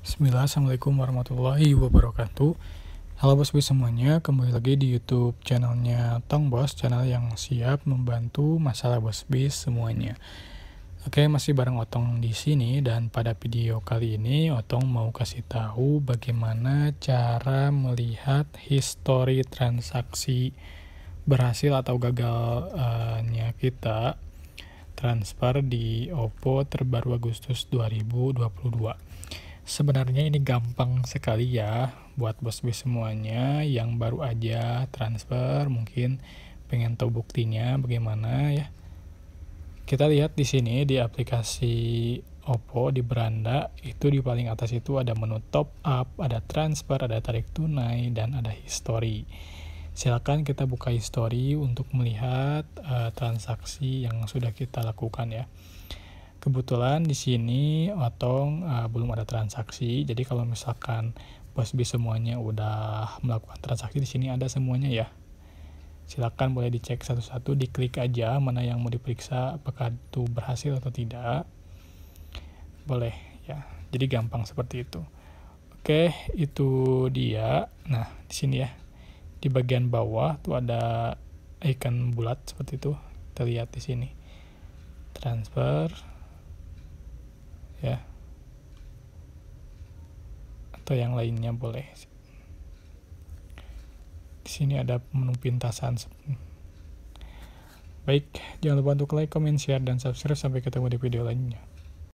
Bismillah, Assalamualaikum warahmatullahi wabarakatuh Halo bos bos semuanya, kembali lagi di youtube channelnya Tong Bos Channel yang siap membantu masalah bos bis semuanya Oke, masih bareng Otong di sini Dan pada video kali ini Otong mau kasih tahu bagaimana cara melihat history transaksi berhasil atau gagalnya kita transfer di OPPO terbaru Agustus 2022 Sebenarnya ini gampang sekali ya buat bos-bos semuanya yang baru aja transfer mungkin pengen tahu buktinya bagaimana ya. Kita lihat di sini di aplikasi Oppo di beranda itu di paling atas itu ada menu top up, ada transfer, ada tarik tunai dan ada history. Silakan kita buka history untuk melihat uh, transaksi yang sudah kita lakukan ya. Kebetulan di sini Otong uh, belum ada transaksi, jadi kalau misalkan Bos B semuanya udah melakukan transaksi di sini ada semuanya ya. Silakan boleh dicek satu-satu, diklik aja mana yang mau diperiksa, apakah itu berhasil atau tidak. Boleh ya. Jadi gampang seperti itu. Oke, itu dia. Nah, di sini ya. Di bagian bawah tuh ada icon bulat seperti itu. terlihat di sini. Transfer ya atau yang lainnya boleh di sini ada menu pintasan baik jangan lupa untuk like comment share dan subscribe sampai ketemu di video lainnya